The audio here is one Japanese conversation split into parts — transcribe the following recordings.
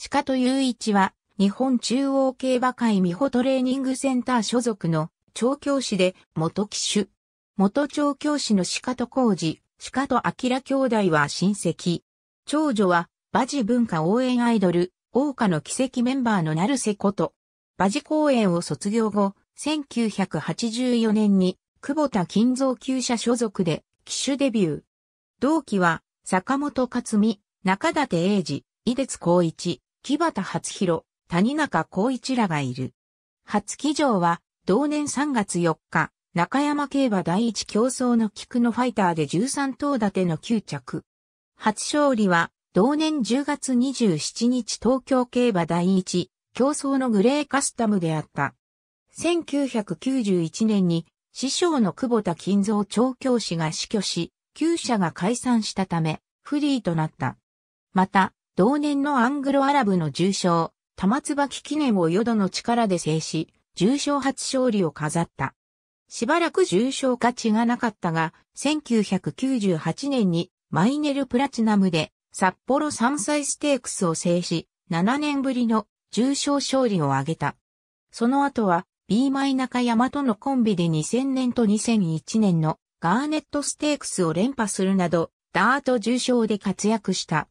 鹿戸雄一は、日本中央競馬会美穂トレーニングセンター所属の調教師で元騎手。元調教師の鹿戸浩二、鹿戸明兄弟は親戚。長女は、馬事文化応援アイドル、大花の奇跡メンバーの成瀬こと。馬事公演を卒業後、1984年に、久保田金蔵厩舎所属で、騎手デビュー。同期は、坂本克美、中立英二、井出光一、木端初弘、谷中光一らがいる。初騎乗は、同年3月4日、中山競馬第一競争の菊のファイターで13頭立ての9着。初勝利は、同年10月27日東京競馬第一競争のグレーカスタムであった。1991年に、師匠の久保田金蔵調教師が死去し、旧社が解散したため、フリーとなった。また、同年のアングロアラブの重賞、玉椿記念を淀の力で制し、重賞初勝利を飾った。しばらく重賞価値がなかったが、1998年にマイネルプラチナムで札幌山菜ステークスを制し、7年ぶりの重賞勝利を挙げた。その後は B マイ中山とのコンビで2000年と2001年のガーネットステークスを連覇するなど、ダート重賞で活躍した。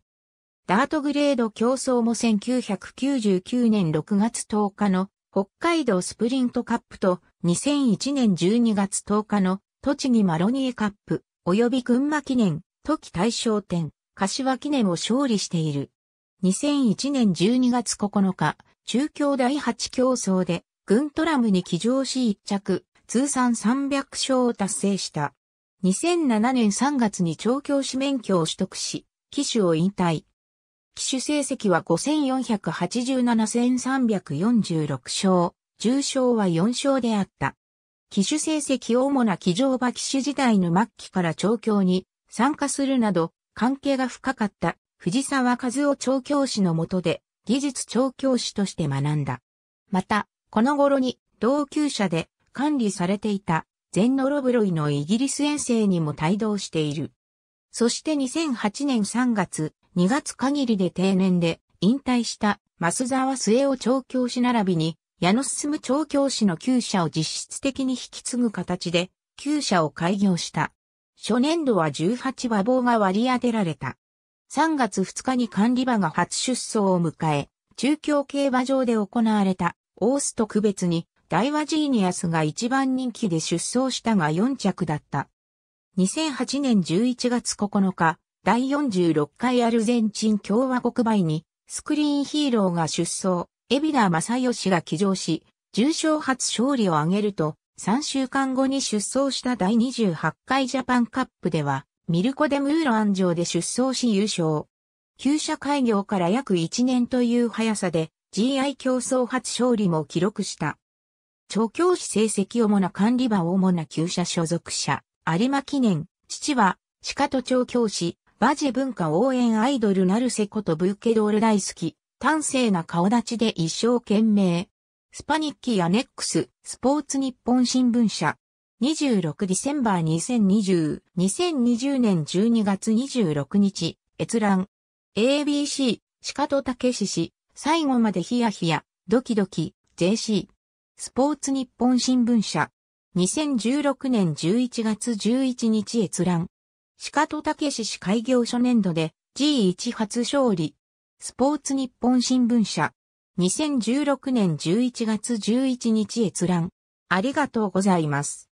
ダートグレード競争も1999年6月10日の北海道スプリントカップと2001年12月10日の栃木マロニエカップ及び群馬記念、時大賞典、柏記念を勝利している。2001年12月9日、中京第8競争で、ントラムに騎乗し1着、通算300勝を達成した。2007年3月に調教師免許を取得し、騎手を引退。騎手成績は5487 346勝、重賞は4勝であった。騎手成績を主な騎乗馬騎手時代の末期から調教に参加するなど、関係が深かった藤沢和夫調教師の下で、技術調教師として学んだ。また、この頃に同級者で管理されていた全ノロブロイのイギリス遠征にも帯同している。そして2008年3月、2月限りで定年で引退した増沢末を調教師並びに矢野進調教師の旧社を実質的に引き継ぐ形で旧社を開業した。初年度は18馬房が割り当てられた。3月2日に管理馬が初出走を迎え、中京競馬場で行われたオース特別に大和ジーニアスが一番人気で出走したが4着だった。2008年11月9日、第46回アルゼンチン共和国杯に、スクリーンヒーローが出走、海老名正義が騎乗し、重賞初勝利を挙げると、3週間後に出走した第28回ジャパンカップでは、ミルコ・デ・ムーロ安城で出走し優勝。旧社開業から約1年という速さで、GI 競争初勝利も記録した。調教師成績主な管理場主な旧社所属者、有馬記念、父は、鹿と調教師、バジェ文化応援アイドルなるせことブーケドール大好き、端正な顔立ちで一生懸命。スパニッキーアネックス、スポーツ日本新聞社。26ディセンバー2020、2020年12月26日、閲覧。ABC、鹿戸武史氏、最後までヒヤヒヤ、ドキドキ、JC。スポーツ日本新聞社。2016年11月11日閲覧。鹿戸武史市開業初年度で G1 初勝利。スポーツ日本新聞社。2016年11月11日閲覧。ありがとうございます。